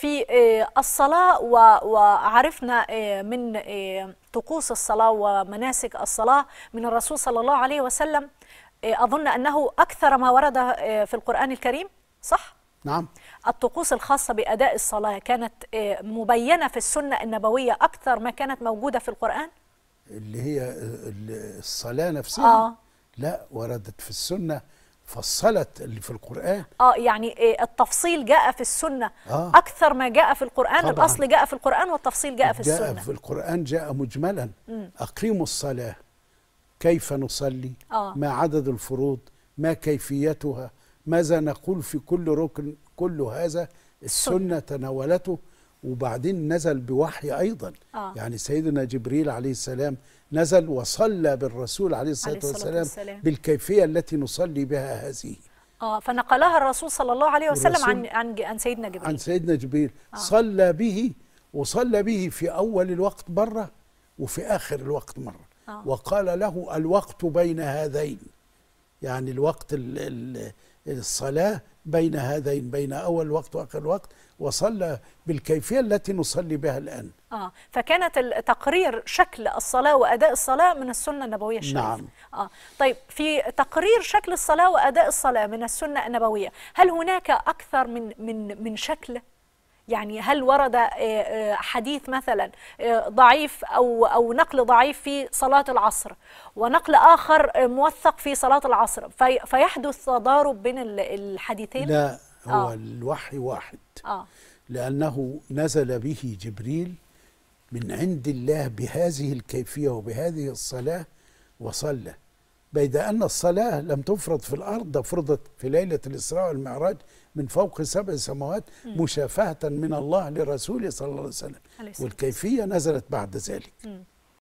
في آه، الصلاة وعرفنا آه، من آه، طقوس الصلاة ومناسك الصلاة من الرسول صلى الله عليه وسلم أظن أنه أكثر ما ورد في القرآن الكريم صح؟ نعم الطقوس الخاصة بأداء الصلاة كانت مبينة في السنة النبوية أكثر ما كانت موجودة في القرآن؟ اللي هي الصلاة نفسها آه. لا وردت في السنة فصلت اللي في القرآن اه يعني آه، التفصيل جاء في السنة آه أكثر ما جاء في القرآن طبعا الأصل جاء في القرآن والتفصيل جاء في جاء السنة جاء في القرآن جاء مجملا أقيموا الصلاة كيف نصلي آه ما عدد الفروض ما كيفيتها ماذا نقول في كل ركن كل هذا السنة تناولته وبعدين نزل بوحي أيضا آه. يعني سيدنا جبريل عليه السلام نزل وصلى بالرسول عليه الصلاة, عليه الصلاة والسلام, والسلام بالكيفية التي نصلي بها هذه آه فنقلها الرسول صلى الله عليه وسلم عن, عن, سيدنا جبريل عن سيدنا جبريل آه. صلى به وصلى به في أول الوقت مرة وفي آخر الوقت مرة آه. وقال له الوقت بين هذين يعني الوقت ال ال الصلاة بين هذين بين أول وقت وآخر وقت وصلى بالكيفية التي نصلي بها الآن آه فكانت تقرير شكل الصلاة وأداء الصلاة من السنة النبوية الشريفة نعم آه طيب في تقرير شكل الصلاة وأداء الصلاة من السنة النبوية هل هناك أكثر من من من شكل يعني هل ورد آه، آه، حديث مثلا آه، ضعيف أو, أو نقل ضعيف في صلاة العصر ونقل آخر موثق في صلاة العصر في فيحدث تضارب بين الحديثين لا هو آه. الوحي واحد آه. لأنه نزل به جبريل من عند الله بهذه الكيفية وبهذه الصلاة وصلى بيد أن الصلاة لم تفرض في الأرض فرضت في ليلة الإسراء والمعراج من فوق سبع سماوات مشافهة من الله لرسوله صلى الله عليه وسلم والكيفية نزلت بعد ذلك